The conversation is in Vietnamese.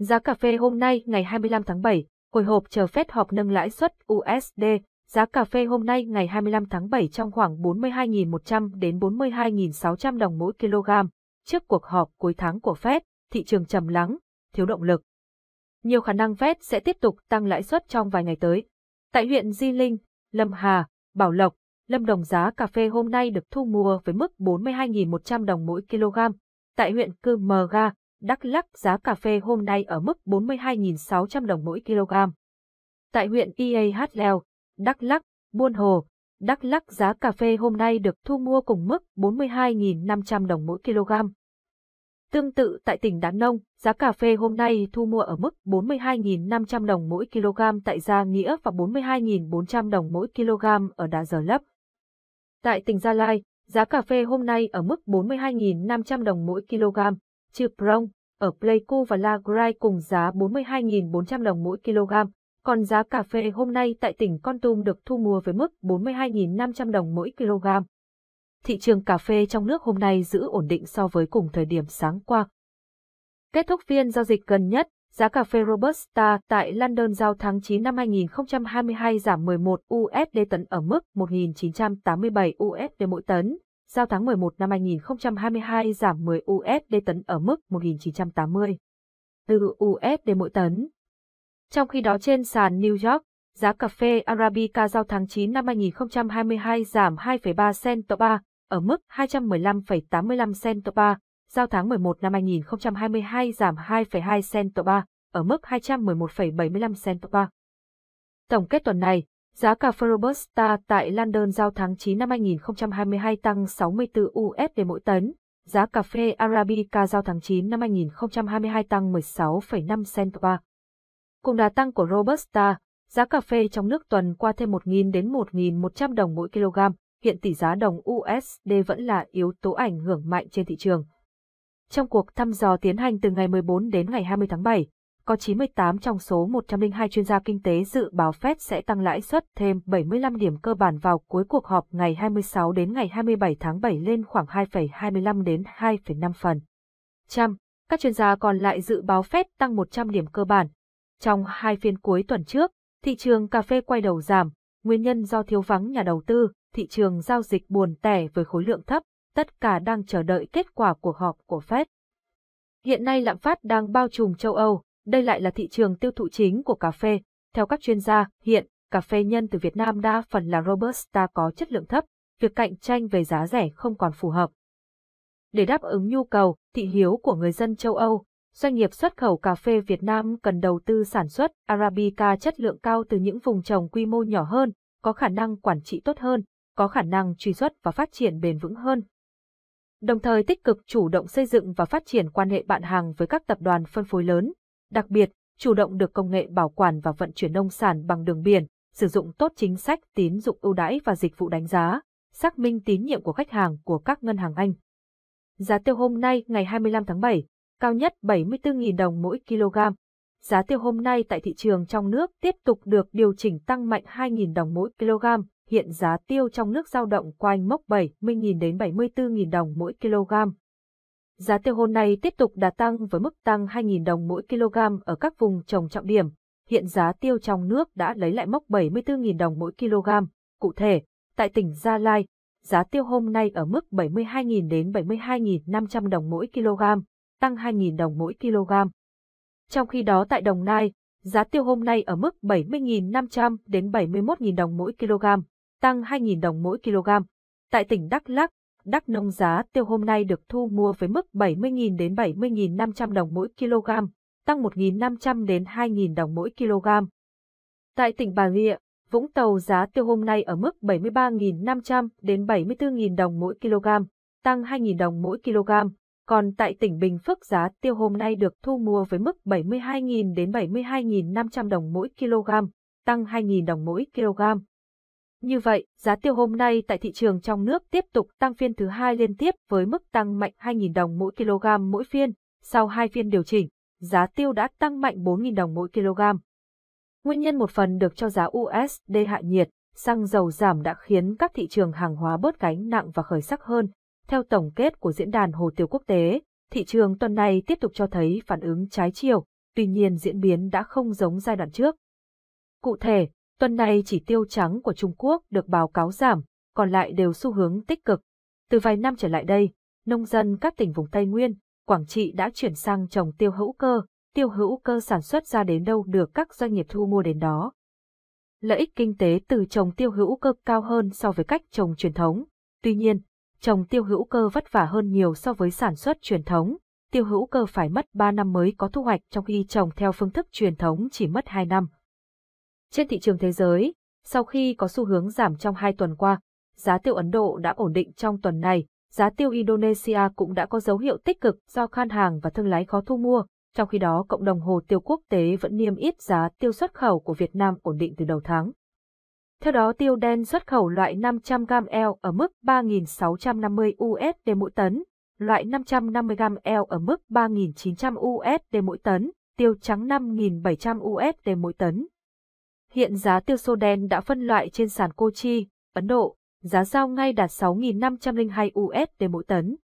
Giá cà phê hôm nay ngày 25 tháng 7, hồi hộp chờ phép họp nâng lãi suất USD. Giá cà phê hôm nay ngày 25 tháng 7 trong khoảng 42.100 đến 42.600 đồng mỗi kg. Trước cuộc họp cuối tháng của Fed, thị trường trầm lắng, thiếu động lực. Nhiều khả năng Fed sẽ tiếp tục tăng lãi suất trong vài ngày tới. Tại huyện Di Linh, Lâm Hà, Bảo Lộc, Lâm Đồng giá cà phê hôm nay được thu mua với mức 42.100 đồng mỗi kg. Tại huyện Cư Mờ Ga, Đắk Lắk giá cà phê hôm nay ở mức 42.600 đồng mỗi kg. Tại huyện IAH Leo, Đắk Lắk, Buôn Hồ, Đắk Lắk giá cà phê hôm nay được thu mua cùng mức 42.500 đồng mỗi kg. Tương tự tại tỉnh Đán Nông, giá cà phê hôm nay thu mua ở mức 42.500 đồng mỗi kg tại Gia Nghĩa và 42.400 đồng mỗi kg ở Đà Giờ Lấp. Tại tỉnh Gia Lai, giá cà phê hôm nay ở mức 42.500 đồng mỗi kg. Chư Prong, ở Pleiku và La Grai cùng giá 42.400 đồng mỗi kg, còn giá cà phê hôm nay tại tỉnh Con Tum được thu mua với mức 42.500 đồng mỗi kg. Thị trường cà phê trong nước hôm nay giữ ổn định so với cùng thời điểm sáng qua. Kết thúc phiên giao dịch gần nhất, giá cà phê Robusta tại London giao tháng 9 năm 2022 giảm 11 USD tấn ở mức 1.987 USD mỗi tấn, giao tháng 11 năm 2022 giảm 10 USD tấn ở mức 1980. từ USD mỗi tấn. Trong khi đó trên sàn New York, giá cà phê Arabica giao tháng 9 năm 2022 giảm 2,3 cent ต่อ ba ở mức 215,85 cent ต่อ ba, giao tháng 11 năm 2022 giảm 2,2 cent ต่อ ba ở mức 211,75 cent ต่อ ba. Tổng kết tuần này, Giá cà phê Robusta tại London giao tháng 9 năm 2022 tăng 64 USD mỗi tấn, giá cà phê Arabica giao tháng 9 năm 2022 tăng 16,5 cent qua. Cùng đà tăng của Robusta, giá cà phê trong nước tuần qua thêm 1.000 đến 1.100 đồng mỗi kg, hiện tỷ giá đồng USD vẫn là yếu tố ảnh hưởng mạnh trên thị trường. Trong cuộc thăm dò tiến hành từ ngày 14 đến ngày 20 tháng 7, có 98 trong số 102 chuyên gia kinh tế dự báo Fed sẽ tăng lãi suất thêm 75 điểm cơ bản vào cuối cuộc họp ngày 26 đến ngày 27 tháng 7 lên khoảng 2,25 đến 2,5 phần. Trăm, các chuyên gia còn lại dự báo Fed tăng 100 điểm cơ bản. Trong hai phiên cuối tuần trước, thị trường cà phê quay đầu giảm, nguyên nhân do thiếu vắng nhà đầu tư, thị trường giao dịch buồn tẻ với khối lượng thấp, tất cả đang chờ đợi kết quả cuộc họp của Fed. Hiện nay lạm phát đang bao trùm châu Âu, đây lại là thị trường tiêu thụ chính của cà phê. Theo các chuyên gia, hiện, cà phê nhân từ Việt Nam đa phần là Robusta có chất lượng thấp, việc cạnh tranh về giá rẻ không còn phù hợp. Để đáp ứng nhu cầu, thị hiếu của người dân châu Âu, doanh nghiệp xuất khẩu cà phê Việt Nam cần đầu tư sản xuất Arabica chất lượng cao từ những vùng trồng quy mô nhỏ hơn, có khả năng quản trị tốt hơn, có khả năng truy xuất và phát triển bền vững hơn. Đồng thời tích cực chủ động xây dựng và phát triển quan hệ bạn hàng với các tập đoàn phân phối lớn, Đặc biệt, chủ động được công nghệ bảo quản và vận chuyển nông sản bằng đường biển, sử dụng tốt chính sách tín dụng ưu đãi và dịch vụ đánh giá, xác minh tín nhiệm của khách hàng của các ngân hàng Anh. Giá tiêu hôm nay ngày 25 tháng 7, cao nhất 74.000 đồng mỗi kg. Giá tiêu hôm nay tại thị trường trong nước tiếp tục được điều chỉnh tăng mạnh 2.000 đồng mỗi kg, hiện giá tiêu trong nước giao động quanh mốc 70.000 đến 74.000 đồng mỗi kg. Giá tiêu hôm nay tiếp tục đà tăng với mức tăng 2.000 đồng mỗi kg ở các vùng trồng trọng điểm. Hiện giá tiêu trong nước đã lấy lại mốc 74.000 đồng mỗi kg. Cụ thể, tại tỉnh Gia Lai, giá tiêu hôm nay ở mức 72.000 đến 72.500 đồng mỗi kg, tăng 2.000 đồng mỗi kg. Trong khi đó tại Đồng Nai, giá tiêu hôm nay ở mức 70.500 đến 71.000 đồng mỗi kg, tăng 2.000 đồng mỗi kg. Tại tỉnh Đắk lắc. Đắk nông giá tiêu hôm nay được thu mua với mức 70.000 đến 70.500 đồng mỗi kg, tăng 1.500 đến 2.000 đồng mỗi kg. Tại tỉnh Bà Rịa, Vũng Tàu giá tiêu hôm nay ở mức 73.500 đến 74.000 đồng mỗi kg, tăng 2.000 đồng mỗi kg. Còn tại tỉnh Bình Phước giá tiêu hôm nay được thu mua với mức 72.000 đến 72.500 đồng mỗi kg, tăng 2.000 đồng mỗi kg. Như vậy, giá tiêu hôm nay tại thị trường trong nước tiếp tục tăng phiên thứ hai liên tiếp với mức tăng mạnh 2.000 đồng mỗi kg mỗi phiên. Sau hai phiên điều chỉnh, giá tiêu đã tăng mạnh 4.000 đồng mỗi kg. Nguyên nhân một phần được cho giá USD hạ nhiệt, xăng dầu giảm đã khiến các thị trường hàng hóa bớt gánh nặng và khởi sắc hơn. Theo tổng kết của Diễn đàn Hồ tiêu Quốc tế, thị trường tuần này tiếp tục cho thấy phản ứng trái chiều, tuy nhiên diễn biến đã không giống giai đoạn trước. Cụ thể, Tuần này chỉ tiêu trắng của Trung Quốc được báo cáo giảm, còn lại đều xu hướng tích cực. Từ vài năm trở lại đây, nông dân các tỉnh vùng Tây Nguyên, Quảng Trị đã chuyển sang trồng tiêu hữu cơ, tiêu hữu cơ sản xuất ra đến đâu được các doanh nghiệp thu mua đến đó. Lợi ích kinh tế từ trồng tiêu hữu cơ cao hơn so với cách trồng truyền thống. Tuy nhiên, trồng tiêu hữu cơ vất vả hơn nhiều so với sản xuất truyền thống. Tiêu hữu cơ phải mất 3 năm mới có thu hoạch trong khi trồng theo phương thức truyền thống chỉ mất 2 năm. Trên thị trường thế giới, sau khi có xu hướng giảm trong hai tuần qua, giá tiêu Ấn Độ đã ổn định trong tuần này, giá tiêu Indonesia cũng đã có dấu hiệu tích cực do khan hàng và thương lái khó thu mua, trong khi đó cộng đồng hồ tiêu quốc tế vẫn niêm yết giá tiêu xuất khẩu của Việt Nam ổn định từ đầu tháng. Theo đó, tiêu đen xuất khẩu loại 500g L ở mức 3.650 USD mỗi tấn, loại 550g L ở mức 3.900 USD mỗi tấn, tiêu trắng 5.700 USD mỗi tấn, Hiện giá tiêu sô đen đã phân loại trên sàn Kochi, Ấn Độ, giá giao ngay đạt 6.502 USD mỗi tấn.